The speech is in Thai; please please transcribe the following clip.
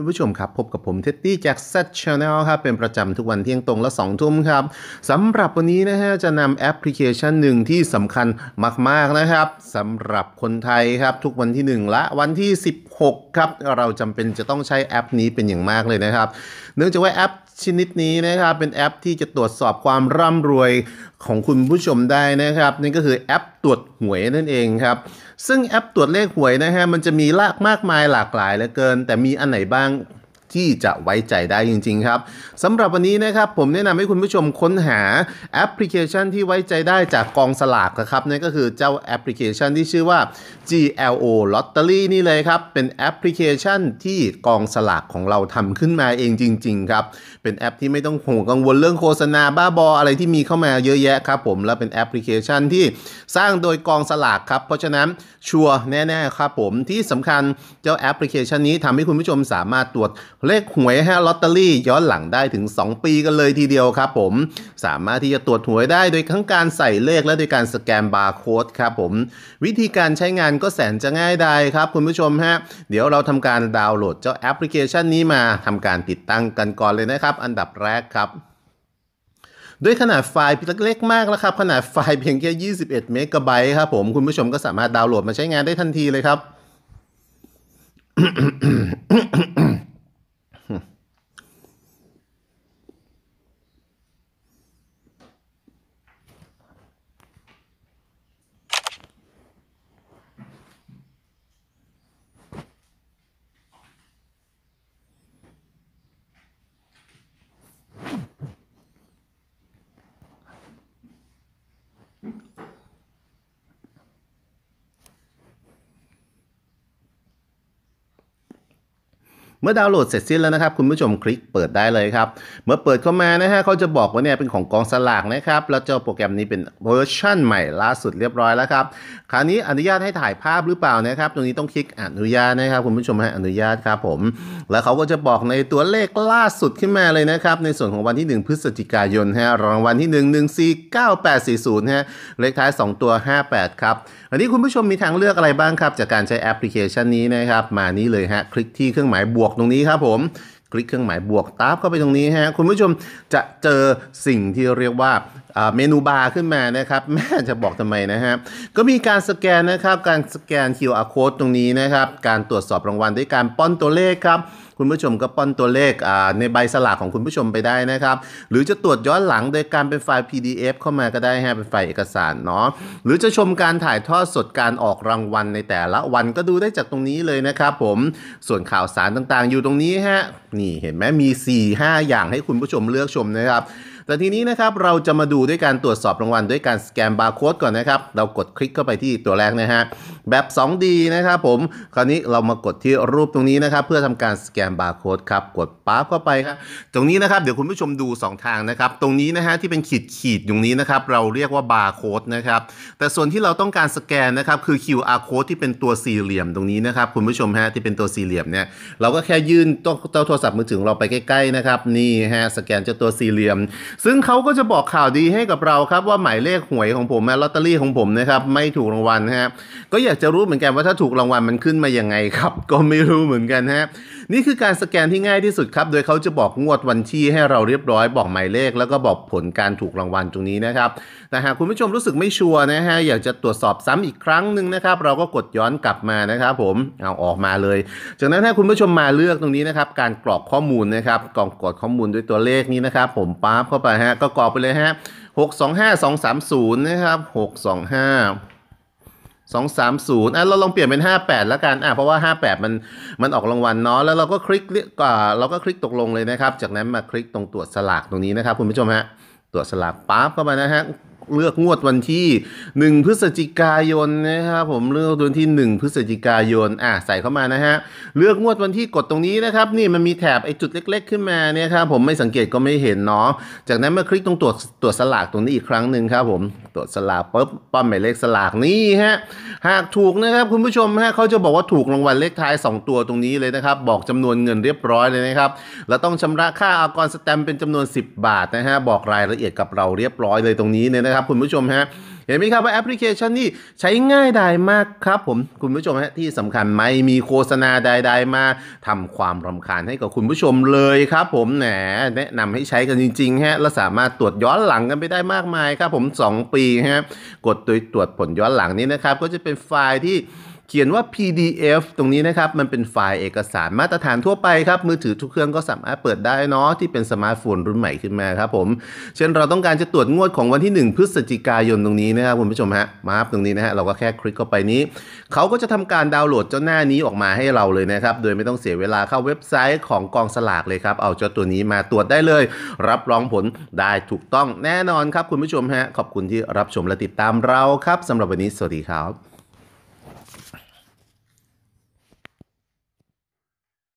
ุณผู้ชมครับ พบกับผมเท็ดดี้ จากเซตชาแนลครับเป็นประจำทุกวันเที่ยงตรงและ2 ทุ่มครับสำหรับวันนี้นะฮะจะนำแอปพลิเคชันหนึ่งที่สำคัญมากๆนะครับสำหรับคนไทยครับ ทุกวันที่ 1 และวันที่ 16 ครับ เราจำเป็นจะต้องใช้แอปนี้เป็นอย่างมากเลยนะครับเนื่องจากว่าแอปชนิดนี้นะครับ เป็นแอปที่จะตรวจสอบความร่ำรวยของคุณผู้ชมได้นะครับ นี่ก็คือแอปตรวจหวยนั่นเองครับ ซึ่งแอปตรวจเลขหวยนะฮะมันจะมีลากมากมายหลากหลายเหลือเกิน แต่มีอันไหนบ้างที่จะไว้ใจได้จริงๆครับสำหรับวันนี้นะครับผมแนะนำให้คุณผู้ชมค้นหาแอปพลิเคชันที่ไว้ใจได้จากกองสลากนะครับนั่นก็คือเจ้าแอปพลิเคชัน ที่ชื่อว่า GLO Lottery นี่เลยครับเป็นแอปพลิเคชันที่กองสลากของเราทำขึ้นมาเองจริงๆครับเป็นแอปที่ไม่ต้องห่วงกังวลเรื่องโฆษณาบ้าบออะไรที่มีเข้ามาเยอะแยะครับผมและเป็นแอปพลิเคชันที่สร้างโดยกองสลากครับเพราะฉะนั้นชัวร์แน่ๆครับผมที่สำคัญเจ้าแอปพลิเคชันนี้ทำให้คุณผู้ชมสามารถตรวจเลขหวยฮะลอตเตอรี่ย้อนหลังได้ถึง 2 ปีกันเลยทีเดียวครับผมสามารถที่จะตรวจหวยได้โดยทั้งการใส่เลข และโดยการสแกนบาร์โค้ดครับผม วิธีการใช้งานก็แสนจะง่ายดายครับ คุณผู้ชมฮะเดี๋ยวเราทำการดาวน์โหลดเจ้าแอปพลิเคชันนี้มาทำการติดตั้งกันก่อนเลยนะครับ อันดับแรกครับ ด้วยขนาดไฟล์เล็กมากแล้วครับ ขนาดไฟล์เพียงแค่21เมกะไบต์ครับผม คุณผู้ชมก็สามารถดาวน์โหลดมาใช้งานได้ทันทีเลยครับเมื่อดาวน์โหลดเสร็จสิ้นแล้วนะครับคุณผู้ชมคลิกเปิดได้เลยครับ เมื่อเปิดเข้ามานะฮะเขาจะบอกว่าเนี่ยเป็นของกองสลากนะครับแล้วเจ้าโปรแกรมนี้เป็นเวอร์ชันใหม่ล่าสุดเรียบร้อยแล้วครับคราวนี้อนุญาตให้ถ่ายภาพหรือเปล่านะครับตรงนี้ต้องคลิกอนุญาตนะครับคุณผู้ชมให้อนุญาตครับผมแล้วเขาก็จะบอกในตัวเลขล่าสุดขึ้นมาเลยนะครับในส่วนของวันที่1พฤศจิกายนฮะรางวัลที่ 1 1 4 9 8 4 0ฮะเลขท้าย2ตัว58ครับอันนี้คุณผู้ชมมีทางเลือกอะไรบ้างครับ จากการใช้แอปพลิเคชันนี้นะครับมานี้เลยฮะคลิกที่เครื่องหมายบวกกตรงนี้ครับผม คลิกเครื่องหมายบวกตับเข้าไปตรงนี้ฮะคุณผู้ชม จะเจอสิ่งที่เรียกว่าเมนูบาร์ขึ้นมานะครับ แม่จะบอกทำไมนะฮะก็มีการสแกนนะครับ การสแกน QR code ตรงนี้นะครับ การตรวจสอบรางวัลด้วยการป้อนตัวเลขครับคุณผู้ชมก็ป้อนตัวเลขในใบสลากของคุณผู้ชมไปได้นะครับ หรือจะตรวจย้อนหลังโดยการเป็นไฟล์ PDF เข้ามาก็ได้ฮะเป็นไฟล์เอกสารเนาะหรือจะชมการถ่ายทอดสดการออกรางวัลในแต่ละ วันก็ดูได้จากตรงนี้เลยนะครับ ผมส่วนข่าวสารต่างๆ อยู่ตรงนี้ฮะ นี่เห็นไหมมี 4-5 อย่างให้คุณผู้ชมเลือกชมนะครับ แต่ทีนี้นะครับ เราจะมาดูด้วยการตรวจสอบรางวัลด้วยการสแกนบาร์โค้ดก่อนนะครับเรากดคลิกเข้าไปที่ตัวแรกนะฮะแบบ 2D นะครับผม คราวนี้เรามากดที่รูปตรงนี้นะครับเพื่อทำการสแกนบาร์โค้ดครับ กดปั๊บเข้าไปครับ ตรงนี้นะครับเดี๋ยวคุณผู้ชมดู 2 ทางนะครับ ตรงนี้นะฮะที่เป็นขีดขีดตรงนี้นะครับเราเรียกว่าบาร์โค้ดนะครับ แต่ส่วนที่เราต้องการสแกนนะครับคือ QR code ที่เป็นตัวสี่เหลี่ยมตรงนี้นะครับคุณผู้ชมฮะที่เป็นตัวสี่เหลี่ยมเนี่ย เราก็แค่ยื่นตัวโทรศัพท์มือถือเราไปใกล้ๆนะครับนี่ฮะสแกนเจะตัวสี่เหลี่ยม ซึ่งเขาก็จะบอกข่าวดีให้กับเราครับว่าหมายเลขหวยของผมแมลอตเตอรี่ของผมนะครับไม่ถูกรางวัลนะก็อยากจะรู้เหมือนกันว่าถ้าถูกรางวัลมันขึ้นมายังไงครับก็ไม่รู้เหมือนกันฮะ นี่คือการสแกนที่ง่ายที่สุดครับ โดยเขาจะบอกงวดวันที่ให้เราเรียบร้อยบอกหมายเลข แล้วก็บอกผลการถูกรางวัลตรงนี้นะครับแต่หากคุณผู้ชมรู้สึกไม่ชัวร์นะฮะอยากจะตรวจสอบซ้ำอีกครั้งหนึ่งนะครับ เราก็กดย้อนกลับมานะครับผมเอาออกมาเลย จากนั้นถ้าคุณผู้ชมมาเลือกตรงนี้นะครับการกรอกข้อมูลนะครับกรอกกดข้อมูลด้วยตัวเลขนี้นะครับผมปั๊บเข้าไปฮะก็กรอกไปเลยฮะ625 230นะครับ625สองสามศูนย์อ่ะเราลองเปลี่ยนเป็นห้าแปดแล้วกันอ่ะเพราะว่าห้าแปดมันมันออกรางวัลเนาะแล้วเราก็คลิกอ่าเราก็คลิกตกลงเลยนะครับ จากนั้นมาคลิกตรงตรวจสลากตรงนี้นะครับ คุณผู้ชมฮะ ตรวจสลากปั๊บเข้ามานะฮะเลือกงวดวันที่ 1 พฤศจิกายนนะครับผมเลือกวันที่ 1 พฤศจิกายนอ่ะใส่เข้ามานะฮะเลือกงวดวันที่กดตรงนี้นะครับ นี่มันมีแถบไอ้จุดเล็กๆขึ้นมาเนี่ยครับผมไม่สังเกตก็ไม่เห็นเนาะจากนั้นเมื่อคลิกตรงตรวจตรวจสลากตรงนี้อีกครั้งหนึ่งครับผมตรวจสลากปุ๊บป้อมหมายเลขสลากนี่ฮะหากถูกนะครับคุณผู้ชมฮะเขาจะบอกว่าถูกรางวัลเลขท้าย 2 ตัวตรงนี้เลยนะครับบอกจำนวนเงินเรียบร้อยเลยนะครับแล้วต้องชำระค่าอากรสแตมเป็นจำนวน 10 บาทนะฮะบอกรายละเอียดกับเราเรียบร้อยเลยตรงนี้เนี่ยนะครับคับคุณผู้ชมฮะ เห็นไหมครับว่าแอปพลิเคชันนี่ใช้ง่ายได้มากครับผมคุณผู้ชมฮะที่สำคัญไม่มีโฆษณาใดๆมา ทำความรำคาญให้กับคุณผู้ชมเลยครับผมแหนแนะนำให้ใช้กันจริงๆฮะและสามารถตรวจย้อนหลังกันไปได้มากมายครับผม 2 ปีฮะ กดตรวจผลย้อนหลังนี้นะครับ ก็จะเป็นไฟล์ที่เขียนว่า PDF ตรงนี้นะครับ มันเป็นไฟล์เอกสารมาตรฐานทั่วไปครับ มือถือทุกเครื่องก็สามารถเปิดได้เนาะ ที่เป็นสมาร์ทโฟนรุ่นใหม่ขึ้นมาครับผม เช่นเราต้องการจะตรวจงวดของวันที่ 1 พฤศจิกายนตรงนี้นะครับ คุณผู้ชมฮะ มาร์ตรงนี้นะฮะเราก็แค่คลิกเข้าไปนี้ เขาก็จะทำการดาวน์โหลดเจ้าหน้านี้ออกมาให้เราเลยนะครับโดยไม่ต้องเสียเวลาเข้าเว็บไซต์ของกองสลากเลยครับเอาเจ้าตัวนี้มาตรวจได้เลย รับรองผลได้ถูกต้องแน่นอนครับ คุณผู้ชมฮะขอบคุณที่รับชมและติดตามเราครับสำหรับวันนี้สวัสดีครับ